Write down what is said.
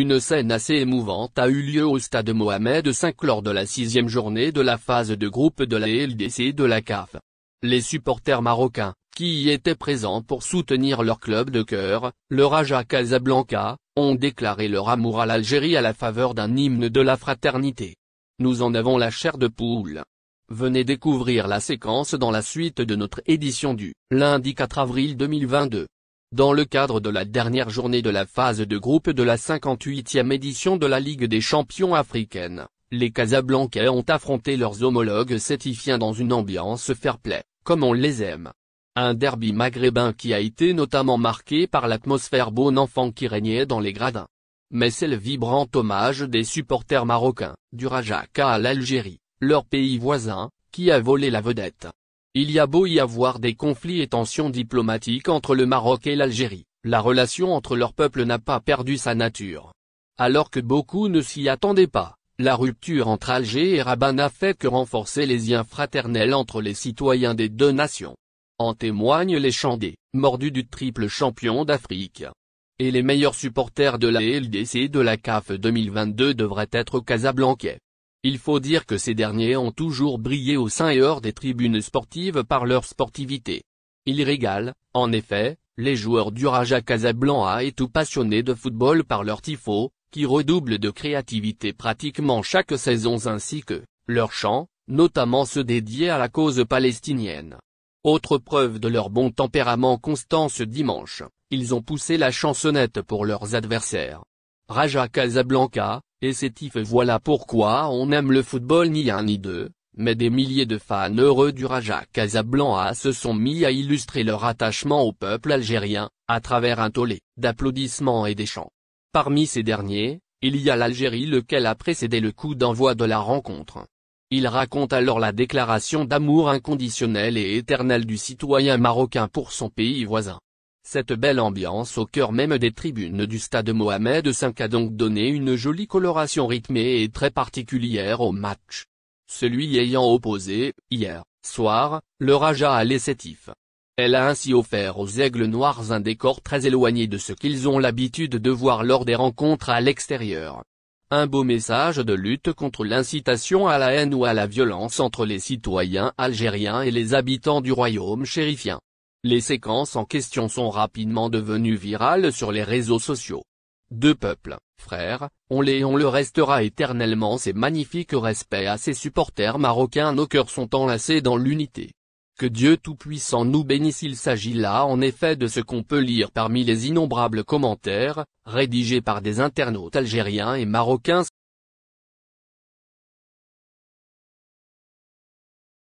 Une scène assez émouvante a eu lieu au stade Mohamed V lors de la sixième journée de la phase de groupe de la LDC de la CAF. Les supporters marocains, qui y étaient présents pour soutenir leur club de cœur, le Raja Casablanca, ont déclaré leur amour à l'Algérie à la faveur d'un hymne de la fraternité. Nous en avons la chair de poule. Venez découvrir la séquence dans la suite de notre édition du lundi 4 avril 2022. Dans le cadre de la dernière journée de la phase de groupe de la 58e édition de la Ligue des champions africaine, les Casablancais ont affronté leurs homologues sétifiens dans une ambiance fair-play, comme on les aime. Un derby maghrébin qui a été notamment marqué par l'atmosphère bon enfant qui régnait dans les gradins. Mais c'est le vibrant hommage des supporters marocains, du Rajaka à l'Algérie, leur pays voisin, qui a volé la vedette. Il y a beau y avoir des conflits et tensions diplomatiques entre le Maroc et l'Algérie, la relation entre leurs peuples n'a pas perdu sa nature. Alors que beaucoup ne s'y attendaient pas, la rupture entre Alger et Rabat n'a fait que renforcer les liens fraternels entre les citoyens des deux nations. En témoignent les Chandés, mordus du triple champion d'Afrique. Et les meilleurs supporters de la LDC de la CAF 2022 devraient être casablancais. Il faut dire que ces derniers ont toujours brillé au sein et hors des tribunes sportives par leur sportivité. Ils régalent, en effet, les joueurs du Raja Casablanca et tout passionnés de football par leur tifo, qui redoublent de créativité pratiquement chaque saison ainsi que, leurs chants, notamment ceux dédiés à la cause palestinienne. Autre preuve de leur bon tempérament constant ce dimanche, ils ont poussé la chansonnette pour leurs adversaires. Raja Casablanca, et c'est if voilà pourquoi on aime le football ni un ni deux, mais des milliers de fans heureux du Raja Casablanca se sont mis à illustrer leur attachement au peuple algérien, à travers un tollé d'applaudissements et des chants. Parmi ces derniers, il y a l'Algérie lequel a précédé le coup d'envoi de la rencontre. Il raconte alors la déclaration d'amour inconditionnel et éternel du citoyen marocain pour son pays voisin. Cette belle ambiance au cœur même des tribunes du stade Mohamed V a donc donné une jolie coloration rythmée et très particulière au match. Celui ayant opposé, hier, soir, le Raja à l'Essétif. Elle a ainsi offert aux aigles noirs un décor très éloigné de ce qu'ils ont l'habitude de voir lors des rencontres à l'extérieur. Un beau message de lutte contre l'incitation à la haine ou à la violence entre les citoyens algériens et les habitants du royaume chérifien. Les séquences en question sont rapidement devenues virales sur les réseaux sociaux. Deux peuples, frères, on les et on le restera éternellement ces magnifiques respects à ses supporters marocains nos cœurs sont enlacés dans l'unité. Que Dieu Tout-Puissant nous bénisse il s'agit là en effet de ce qu'on peut lire parmi les innombrables commentaires, rédigés par des internautes algériens et marocains